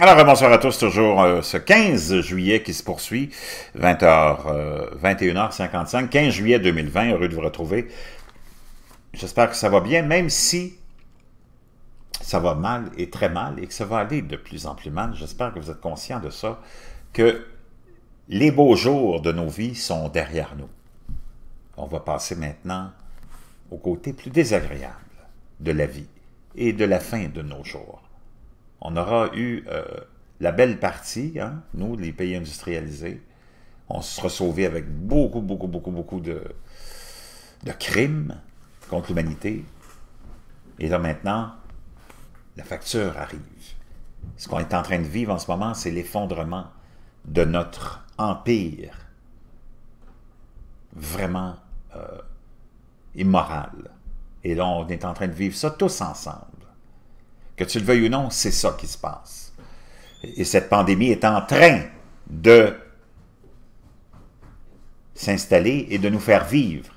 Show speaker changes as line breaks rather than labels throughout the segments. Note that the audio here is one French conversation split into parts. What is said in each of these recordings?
Alors, bonsoir à tous, toujours euh, ce 15 juillet qui se poursuit, 20h, 21h55, 15 juillet 2020, heureux de vous retrouver. J'espère que ça va bien, même si ça va mal et très mal et que ça va aller de plus en plus mal. J'espère que vous êtes conscients de ça, que les beaux jours de nos vies sont derrière nous. On va passer maintenant au côté plus désagréable de la vie et de la fin de nos jours on aura eu euh, la belle partie, hein, nous, les pays industrialisés. On se sera sauvés avec beaucoup, beaucoup, beaucoup, beaucoup de, crimes contre l'humanité. Et là maintenant, la facture arrive. Ce qu'on est en train de vivre en ce moment, c'est l'effondrement de notre empire vraiment euh, immoral. Et là, on est en train de vivre ça tous ensemble. Que tu le veuilles ou non, c'est ça qui se passe. Et cette pandémie est en train de s'installer et de nous faire vivre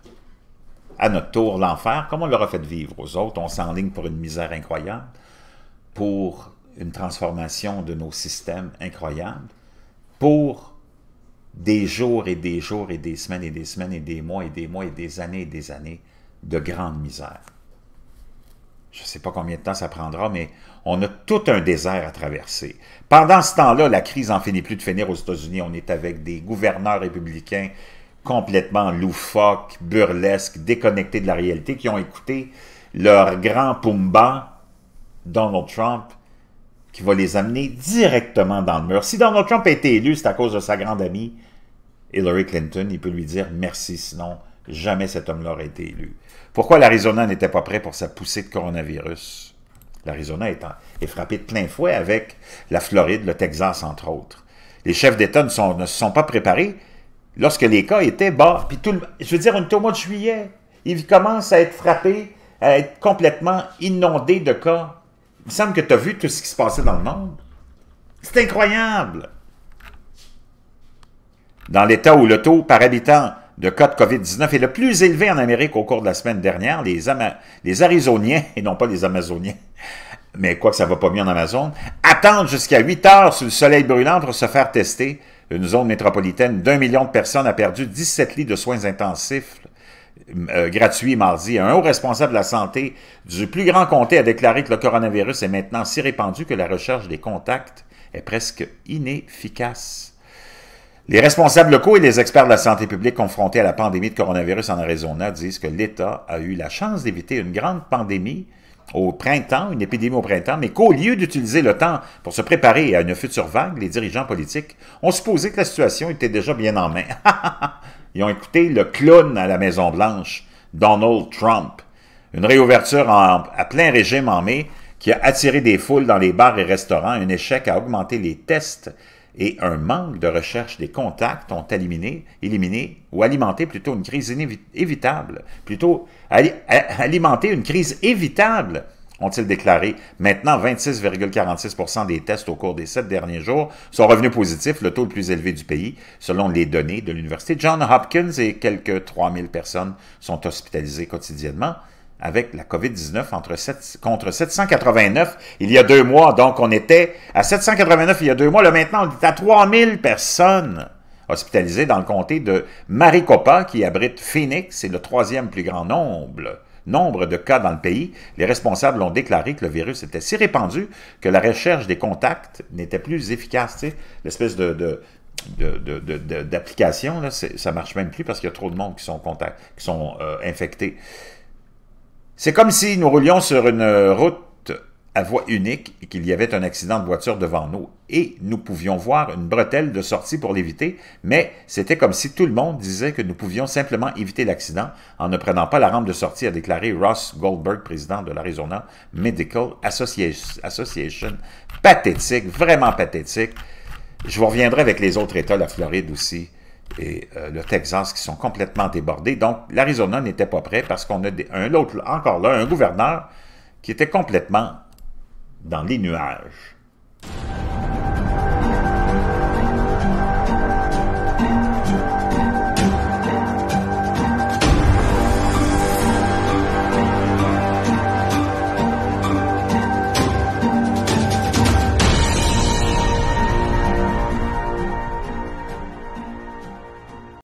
à notre tour l'enfer, comme on leur fait vivre aux autres. On s'enligne pour une misère incroyable, pour une transformation de nos systèmes incroyable, pour des jours et des jours et des semaines et des semaines et des mois et des mois et des années et des années de grande misère je ne sais pas combien de temps ça prendra, mais on a tout un désert à traverser. Pendant ce temps-là, la crise n'en finit plus de finir aux États-Unis. On est avec des gouverneurs républicains complètement loufoques, burlesques, déconnectés de la réalité, qui ont écouté leur grand Pumba, Donald Trump, qui va les amener directement dans le mur. Si Donald Trump a été élu, c'est à cause de sa grande amie Hillary Clinton. Il peut lui dire merci, sinon jamais cet homme-là aurait été élu. Pourquoi l'Arizona n'était pas prêt pour sa poussée de coronavirus? L'Arizona est, frappé frappée de plein fouet avec la Floride, le Texas, entre autres. Les chefs d'État ne, se sont pas préparés lorsque les cas étaient bas. Puis tout je veux dire, on était au mois de juillet. Ils commencent à être frappés, à être complètement inondés de cas. Il me semble que tu as vu tout ce qui se passait dans le monde. C'est incroyable! Dans l'État où le taux par habitant de cas de COVID-19 est le plus élevé en Amérique au cours de la semaine dernière. Les, Arizoniens, et non pas les Amazoniens, mais quoi que ça va pas mieux en Amazon, attendent jusqu'à 8 heures sous le soleil brûlant pour se faire tester. Une zone métropolitaine d'un million de personnes a perdu 17 lits de soins intensifs euh, gratuits mardi. Un haut responsable de la santé du plus grand comté a déclaré que le coronavirus est maintenant si répandu que la recherche des contacts est presque inefficace. Les responsables locaux et les experts de la santé publique confrontés à la pandémie de coronavirus en Arizona disent que l'État a eu la chance d'éviter une grande pandémie au printemps, une épidémie au printemps, mais qu'au lieu d'utiliser le temps pour se préparer à une future vague, les dirigeants politiques ont supposé que la situation était déjà bien en main. Ils ont écouté le clown à la Maison-Blanche, Donald Trump. Une réouverture à plein régime en mai qui a attiré des foules dans les bars et restaurants, un échec à augmenter les tests et un manque de recherche des contacts ont éliminé, éliminé ou alimenté plutôt une crise évitable, plutôt une crise évitable, ont-ils déclaré. Maintenant, 26,46 des tests au cours des sept derniers jours sont revenus positifs, le taux le plus élevé du pays, selon les données de l'Université Johns Hopkins, et quelques 000 personnes sont hospitalisées quotidiennement avec la COVID-19 contre 789 il y a deux mois. Donc, on était à 789 il y a deux mois. Là, maintenant, on est à 3000 personnes hospitalisées dans le comté de Maricopa, qui abrite Phoenix. C'est le troisième plus grand nombre de cas dans le pays. Les responsables ont déclaré que le virus était si répandu que la recherche des contacts n'était plus efficace. L'espèce de, d'application, ça marche même plus parce qu'il y a trop de monde qui sont, qui sont euh, infectés. C'est comme si nous roulions sur une euh, route à voie unique et qu'il y avait un accident de voiture devant nous et nous pouvions voir une bretelle de sortie pour l'éviter, mais c'était comme si tout le monde disait que nous pouvions simplement éviter l'accident en ne prenant pas la rampe de sortie, a déclaré Ross Goldberg, président de l'Arizona Medical Association. Pathétique, vraiment pathétique. Je vous reviendrai avec les autres États, la Floride aussi et euh, le Texas qui sont complètement débordés. Donc, l'Arizona n'était pas prêt parce qu'on a un autre, encore là, un gouverneur qui était complètement dans les nuages.